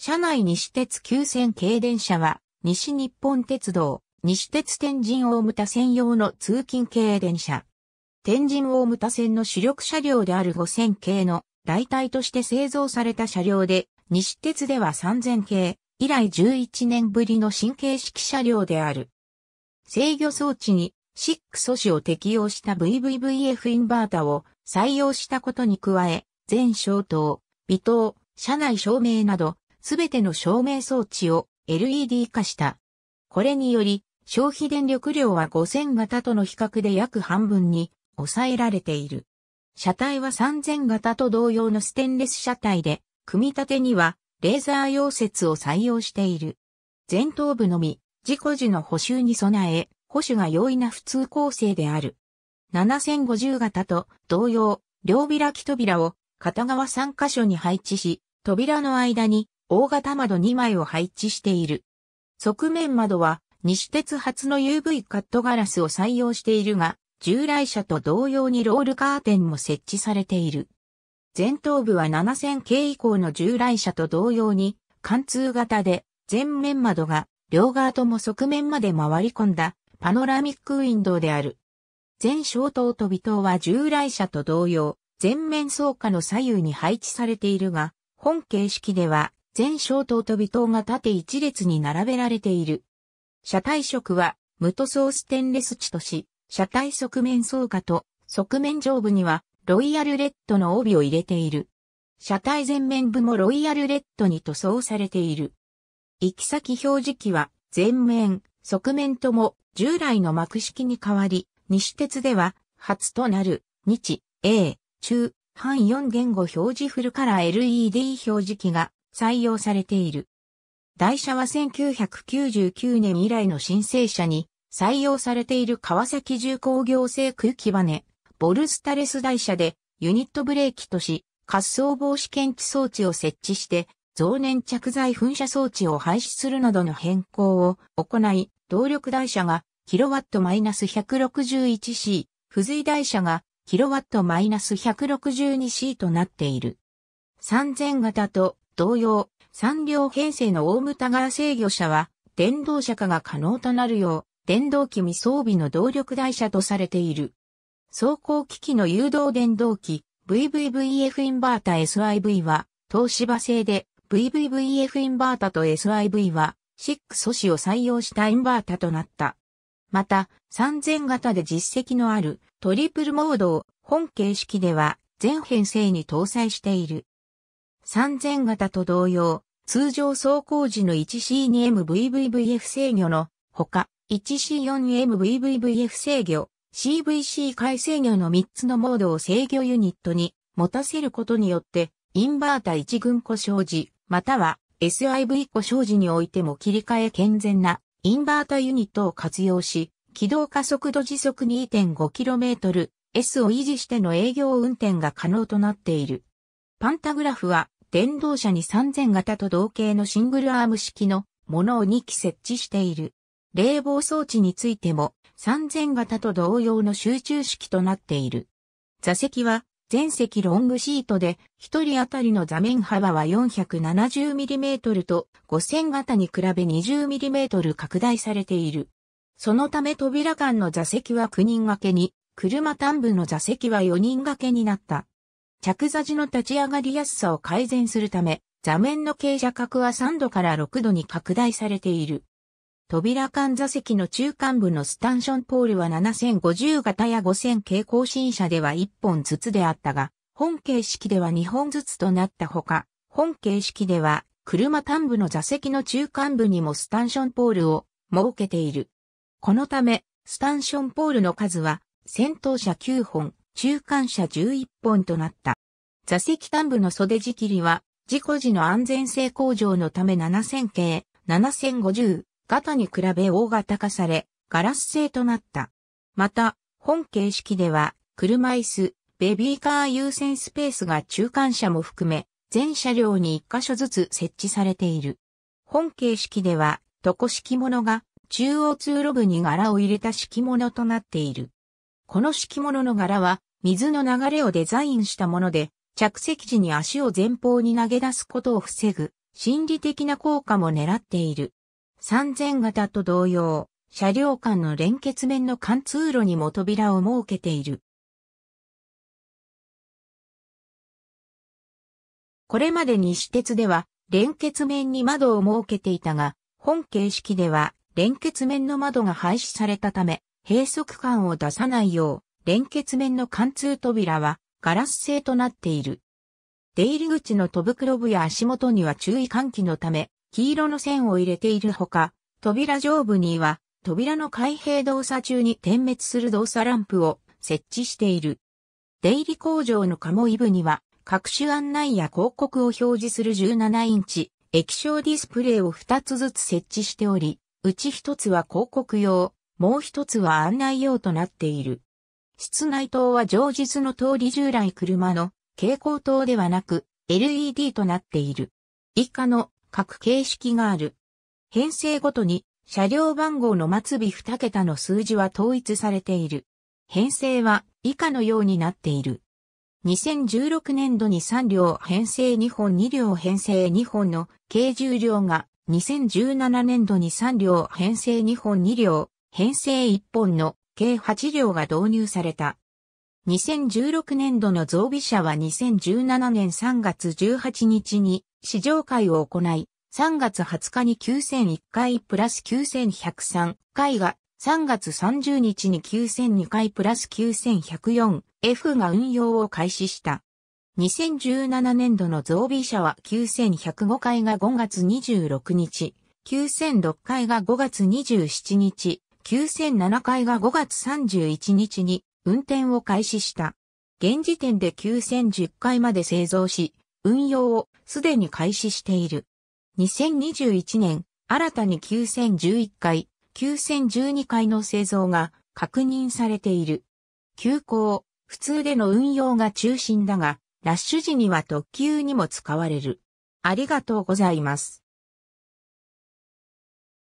車内西鉄急線軽電車は、西日本鉄道、西鉄天神大牟田線用の通勤軽電車。天神大牟田線の主力車両である5000系の代替として製造された車両で、西鉄では3000系、以来11年ぶりの新形式車両である。制御装置にシック素子を適用した VVVF インバータを採用したことに加え、全消灯、微灯、車内照明などすべての照明装置を LED 化した。これにより、消費電力量は5000型との比較で約半分に抑えられている。車体は3000型と同様のステンレス車体で、組み立てにはレーザー溶接を採用している。前頭部のみ、事故時の補修に備え、保守が容易な普通構成である。7050型と同様、両開き扉を片側3箇所に配置し、扉の間に大型窓2枚を配置している。側面窓は西鉄初の UV カットガラスを採用しているが、従来車と同様にロールカーテンも設置されている。前頭部は7000系以降の従来車と同様に貫通型で前面窓が両側とも側面まで回り込んだパノラミックウィンドウである。前小灯と尾灯は従来車と同様前面倉下の左右に配置されているが、本形式では全小灯と尾灯が縦一列に並べられている。車体色は無塗装ステンレス地とし、車体側面層下と側面上部にはロイヤルレッドの帯を入れている。車体前面部もロイヤルレッドに塗装されている。行き先表示器は前面、側面とも従来の幕式に変わり、西鉄では初となる日、A、中、半4言語表示フルカラー LED 表示器が採用されている。台車は1999年以来の申請者に採用されている川崎重工業製空気バネ、ボルスタレス台車でユニットブレーキとし、滑走防止検知装置を設置して、増粘着剤噴射装置を廃止するなどの変更を行い、動力台車がキロワットマイナス -161C、付随台車がキロワットマイナス -162C となっている。3000型と同様、3両編成の大牟田川制御車は、電動車化が可能となるよう、電動機未装備の動力台車とされている。走行機器の誘導電動機 VVVF インバータ SIV は、東芝製で VVVF インバータと SIV は、6素子を採用したインバータとなった。また、3000型で実績のあるトリプルモードを本形式では全編成に搭載している。3000型と同様、通常走行時の 1C2MVVVF 制御のほか、1C4MVVVF 制御、CVC 回制御の3つのモードを制御ユニットに持たせることによって、インバータ1群故障時、または SIV 故障時においても切り替え健全なインバータユニットを活用し、起動加速度時速 2.5km S を維持しての営業運転が可能となっている。パンタグラフは電動車に3000型と同型のシングルアーム式のものを2機設置している。冷房装置についても3000型と同様の集中式となっている。座席は全席ロングシートで1人当たりの座面幅は 470mm と5000型に比べ 20mm 拡大されている。そのため扉間の座席は9人掛けに、車端部の座席は4人掛けになった。着座時の立ち上がりやすさを改善するため、座面の傾斜角は3度から6度に拡大されている。扉間座席の中間部のスタンションポールは7050型や5000系更新車では1本ずつであったが、本形式では2本ずつとなったほか、本形式では車端部の座席の中間部にもスタンションポールを設けている。このため、スタンションポールの数は、先頭車9本、中間車11本となった。座席端部の袖仕切りは、事故時の安全性向上のため7000系、7050型に比べ大型化され、ガラス製となった。また、本形式では、車椅子、ベビーカー優先スペースが中間車も含め、全車両に1箇所ずつ設置されている。本形式では、床敷物が中央通路部に柄を入れた敷物となっている。この敷物の柄は水の流れをデザインしたもので、着席時に足を前方に投げ出すことを防ぐ、心理的な効果も狙っている。3000型と同様、車両間の連結面の貫通路にも扉を設けている。これまで西鉄では連結面に窓を設けていたが、本形式では連結面の窓が廃止されたため、閉塞感を出さないよう、連結面の貫通扉はガラス製となっている。出入り口の戸袋部や足元には注意喚起のため、黄色の線を入れているほか、扉上部には扉の開閉動作中に点滅する動作ランプを設置している。出入り工場のカモイ部には各種案内や広告を表示する17インチ液晶ディスプレイを2つずつ設置しており、うち1つは広告用、もう1つは案内用となっている。室内灯は常日の通り従来車の蛍光灯ではなく LED となっている。以下の各形式がある。編成ごとに車両番号の末尾2桁の数字は統一されている。編成は以下のようになっている。2016年度に3両編成2本2両編成2本の計重量が2017年度に3両編成2本2両編成1本の計8両が導入された。2016年度の増備車は2017年3月18日に試乗会を行い、3月20日に9001回プラス9103回が、3月30日に9002回プラス 9104F が運用を開始した。2017年度の増備車は9105回が5月26日、9006回が5月27日、9007回が5月31日に運転を開始した。現時点で9010回まで製造し、運用をすでに開始している。2021年、新たに9011回、9012回の製造が確認されている。急行、普通での運用が中心だが、ラッシュ時には特急にも使われる。ありがとうございます。